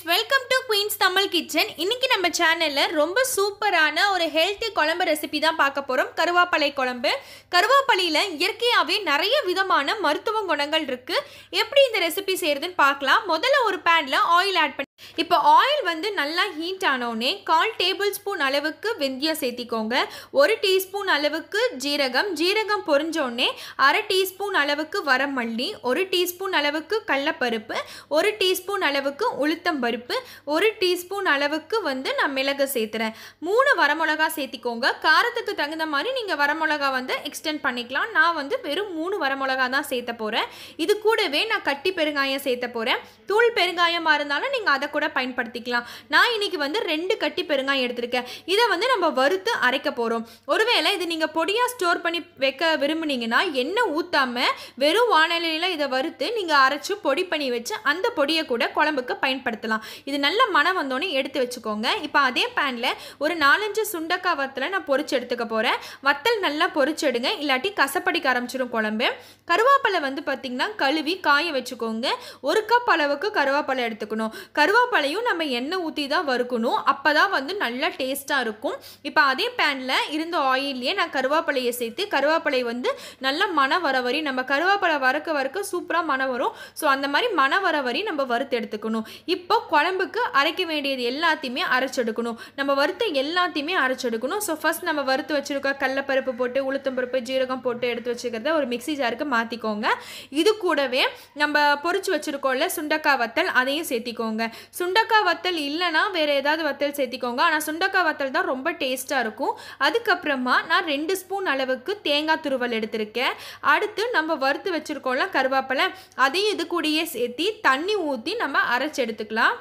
friends welcome to queens Tamil kitchen இன்னைக்கு நம்ம சேனலில் ரொம்ப சூப்பரான ஒரு ஹெல்த்தி குழம்பு ரெசிபி தான் பார்க்க போகிறோம் கருவாப்பழை குழம்பு கருவாப்பள்ளியில் இயற்கையாகவே நிறைய விதமான மருத்துவ குணங்கள் இருக்குது எப்படி இந்த ரெசிபி செய்கிறதுன்னு பார்க்கலாம் முதல்ல ஒரு பேனில் ஆயில் ஆட் பண்ணி இப்போ ஆயில் வந்து நல்லா ஹீட் ஆனோடனே கால் டேபிள் ஸ்பூன் அளவுக்கு வெந்தயம் சேர்த்திக்கோங்க ஒரு டீஸ்பூன் அளவுக்கு ஜீரகம் ஜீரகம் பொறிஞ்சோடனே அரை டீஸ்பூன் அளவுக்கு வரமல்லி ஒரு டீஸ்பூன் அளவுக்கு கடலப்பருப்பு ஒரு டீஸ்பூன் அளவுக்கு உளுத்தம் பருப்பு ஒரு டீஸ்பூன் அளவுக்கு வந்து நான் மிளகு சேர்த்துறேன் மூணு வரமிளகா சேர்த்திக்கோங்க காரத்துக்கு தகுந்த மாதிரி நீங்கள் வரமிளகா வந்து எக்ஸ்டெண்ட் பண்ணிக்கலாம் நான் வந்து வெறும் மூணு வரமிளகா தான் சேர்த்த போகிறேன் இது கூடவே நான் கட்டி பெருங்காயம் சேர்த்த போகிறேன் தூள் பெருங்காயமாக இருந்தாலும் நீங்கள் அதை கூட பயன்படுத்திக்கலாம் நான் இன்னைக்கு வந்து ரெண்டு கட்டி பெருங்காயம் எடுத்திருக்கேன் இதை வந்து நம்ம வறுத்து அரைக்க போகிறோம் ஒருவேளை இது நீங்கள் பொடியாக ஸ்டோர் பண்ணி வைக்க விரும்புனீங்கன்னா எண்ணெய் ஊற்றாமல் வெறும் வானிலையில் இதை வறுத்து நீங்கள் அரைச்சி பொடி பண்ணி வச்சு அந்த பொடியை கூட குழம்புக்கு பயன்படுத்தலாம் இது நல்ல மனம் வந்தோடனே எடுத்து வச்சுக்கோங்க இப்போ அதே பேனில் ஒரு நாலஞ்சு சுண்டக்காய் வத்தலை நான் பொறிச்சு எடுத்துக்க போகிறேன் வத்தல் நல்லா பொறிச்செடுங்க இல்லாட்டி கசப்படிக்க ஆரம்பிச்சிடும் குழம்பு கருவாப்பழை வந்து பார்த்தீங்கன்னா கழுவி காய வச்சுக்கோங்க ஒரு கப் அளவுக்கு கருவாப்பழம் எடுத்துக்கணும் கருவா பழங்கப்பழையும் நம்ம எண்ணெய் ஊற்றி தான் வறுக்கணும் அப்போ தான் வந்து நல்லா டேஸ்ட்டாக இருக்கும் இப்போ அதே பேனில் இருந்த ஆயிலே நான் கருவேப்பிலையை சேர்த்து கருவேப்பிலை வந்து நல்லா மன வர வரி நம்ம கருவேப்பிலை வறுக்க வறுக்க சூப்பராக மன வரும் ஸோ அந்த மாதிரி மன வர வரி நம்ம வறுத்து எடுத்துக்கணும் இப்போ குழம்புக்கு அரைக்க வேண்டியது எல்லாத்தையுமே அரைச்செடுக்கணும் நம்ம வறுத்த எல்லாத்தையுமே அரைச்செடுக்கணும் ஸோ ஃபஸ்ட் நம்ம வறுத்து வச்சுருக்க கடலப்பருப்பு போட்டு உளுத்தம்பருப்பு ஜீரகம் போட்டு எடுத்து வச்சுக்கிறத ஒரு மிக்சி ஜாருக்கு மாற்றிக்கோங்க இது கூடவே நம்ம பொறிச்சு வச்சுருக்கோம்ல சுண்டக்காய் வத்தல் அதையும் சேர்த்திக்கோங்க சுண்டக்காய் வத்தல் இல்லைனா வேறு ஏதாவது வத்தல் சேர்த்திக்கோங்க ஆனால் சுண்டக்காய் வத்தல் தான் ரொம்ப டேஸ்ட்டாக இருக்கும் அதுக்கப்புறமா நான் ரெண்டு ஸ்பூன் அளவுக்கு தேங்காய் துருவல் எடுத்திருக்கேன் அடுத்து நம்ம வறுத்து வச்சுருக்கோம்ல கருவேப்பிலை அதையும் இது கூடயே சேர்த்தி தண்ணி ஊற்றி நம்ம அரைச்சி எடுத்துக்கலாம்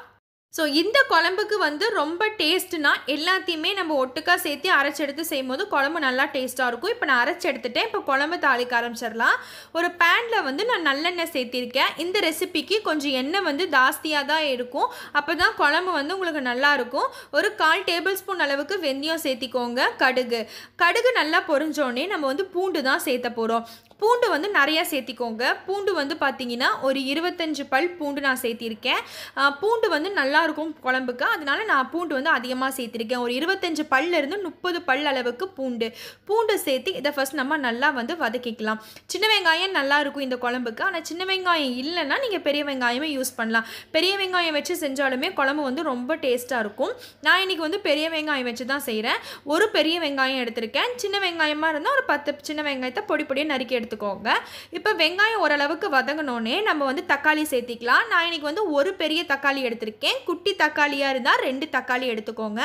ஸோ இந்த குழம்புக்கு வந்து ரொம்ப டேஸ்ட்னா எல்லாத்தையுமே நம்ம ஒட்டுக்கா சேர்த்து அரைச்செடுத்து செய்யும் போது குழம்பு நல்லா டேஸ்ட்டாக இருக்கும் இப்போ நான் அரைச்செடுத்துட்டேன் இப்போ குழம்பு தாளிக்க ஆரம்பிச்சிடலாம் ஒரு பேனில் வந்து நான் நல்லெண்ணெய் சேர்த்திருக்கேன் இந்த ரெசிபிக்கு கொஞ்சம் எண்ணெய் வந்து ஜாஸ்தியாக தான் இருக்கும் அப்போ தான் குழம்பு வந்து உங்களுக்கு நல்லாயிருக்கும் ஒரு கால் டேபிள் ஸ்பூன் அளவுக்கு வெந்தயம் சேர்த்திக்கோங்க கடுகு கடுகு நல்லா பொறிஞ்சோடனே நம்ம வந்து பூண்டு தான் சேர்த்த போகிறோம் பூண்டு வந்து நிறையா சேர்த்திக்கோங்க பூண்டு வந்து பார்த்தீங்கன்னா ஒரு இருபத்தஞ்சு பல் பூண்டு நான் சேர்த்திருக்கேன் பூண்டு வந்து நல்லாயிருக்கும் குழம்புக்கு அதனால நான் பூண்டு வந்து அதிகமாக சேர்த்திருக்கேன் ஒரு இருபத்தஞ்சு பல்லிருந்து முப்பது பல் அளவுக்கு பூண்டு பூண்டு சேர்த்து இதை ஃபஸ்ட் நம்ம நல்லா வந்து வதக்கிக்கலாம் சின்ன வெங்காயம் நல்லாயிருக்கும் இந்த குழம்புக்கு ஆனால் சின்ன வெங்காயம் இல்லைன்னா நீங்கள் பெரிய வெங்காயமே யூஸ் பண்ணலாம் பெரிய வெங்காயம் வச்சு செஞ்சாலுமே குழம்பு வந்து ரொம்ப டேஸ்ட்டாக இருக்கும் நான் இன்றைக்கி வந்து பெரிய வெங்காயம் வச்சு தான் செய்கிறேன் ஒரு பெரிய வெங்காயம் எடுத்திருக்கேன் சின்ன வெங்காயமாக இருந்தால் ஒரு பத்து சின்ன வெங்காயத்தை பொடி பொடியாக நறுக்கி எடுத்து எடுத்துக்கோங்க இப்போ வெங்காயம் ஓரளவுக்கு வதங்கினோடனே நம்ம வந்து தக்காளி சேர்த்திக்கலாம் நான் இன்றைக்கி வந்து ஒரு பெரிய தக்காளி எடுத்திருக்கேன் குட்டி தக்காளியாக இருந்தால் ரெண்டு தக்காளி எடுத்துக்கோங்க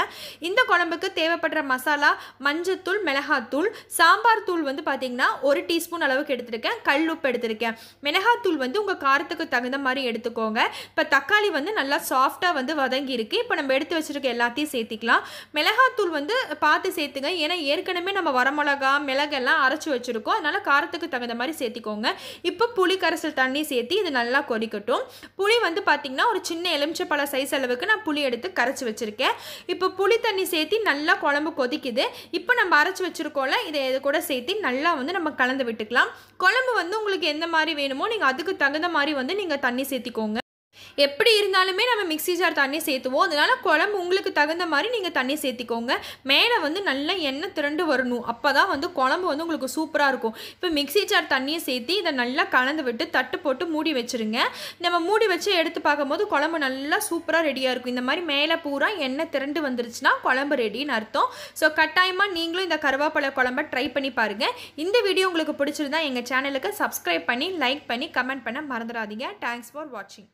இந்த குழம்புக்கு தேவைப்படுற மசாலா மஞ்சத்தூள் மிளகாத்தூள் சாம்பார் தூள் வந்து பார்த்திங்கன்னா ஒரு டீஸ்பூன் அளவுக்கு எடுத்திருக்கேன் கல் உப்பு எடுத்திருக்கேன் மிளகாத்தூள் வந்து உங்கள் காரத்துக்கு தகுந்த மாதிரி எடுத்துக்கோங்க இப்போ தக்காளி வந்து நல்லா சாஃப்டாக வந்து வதங்கியிருக்கு இப்போ நம்ம எடுத்து வச்சுருக்க எல்லாத்தையும் சேர்த்திக்கலாம் மிளகாத்தூள் வந்து பார்த்து சேர்த்துங்க ஏன்னா ஏற்கனவே நம்ம வரமிளகா மிளகெல்லாம் அரைச்சி வச்சுருக்கோம் அதனால் காரத்துக்கு தகுந்த மாதிரி சேர்த்திக்கோங்க இப்போ புளி கரைசல் தண்ணி சேர்த்து இது நல்லா கொதிக்கட்டும் புளி வந்து பார்த்திங்கன்னா ஒரு சின்ன எலுமிச்சப்பழ சைஸ் அளவுக்கு நான் புளி எடுத்து கரைச்சி வச்சுருக்கேன் இப்போ புளி தண்ணி சேர்த்து நல்லா குழம்பு கொதிக்குது இப்போ நம்ம அரைச்சி வச்சுருக்கோம்ல இதை இது கூட சேர்த்து நல்லா வந்து நம்ம கலந்து விட்டுக்கலாம் குழம்பு வந்து உங்களுக்கு எந்த மாதிரி வேணுமோ நீங்கள் அதுக்கு தகுந்த மாதிரி வந்து நீங்கள் தண்ணி சேர்த்திக்கோங்க எப்படி இருந்தாலுமே நம்ம மிக்ஸி ஜார் தண்ணி சேர்த்துவோம் அதனால் குழம்பு உங்களுக்கு தகுந்த மாதிரி நீங்கள் தண்ணி சேர்த்திக்கோங்க மேலே வந்து நல்லா எண்ணெய் திரண்டு வரணும் அப்போ தான் வந்து குழம்பு வந்து உங்களுக்கு சூப்பராக இருக்கும் இப்போ மிக்ஸி ஜார் தண்ணியை சேர்த்து இதை நல்லா கலந்து விட்டு தட்டு போட்டு மூடி வச்சுருங்க நம்ம மூடி வச்சு எடுத்து பார்க்கும்போது குழம்பு நல்லா சூப்பராக ரெடியாக இருக்கும் இந்த மாதிரி மேலே பூரா எண்ணெய் திரண்டு வந்துருச்சுன்னா குழம்பு ரெடின்னு அர்த்தம் ஸோ கட்டாயமாக நீங்களும் இந்த கருவாப்பழ குழம்பை ட்ரை பண்ணி பாருங்கள் இந்த வீடியோ உங்களுக்கு பிடிச்சிருந்தா எங்கள் சேனலுக்கு சப்ஸ்கிரைப் பண்ணி லைக் பண்ணி கமெண்ட் பண்ண மறந்துடாதீங்க தேங்க்ஸ் ஃபார் வாட்சிங்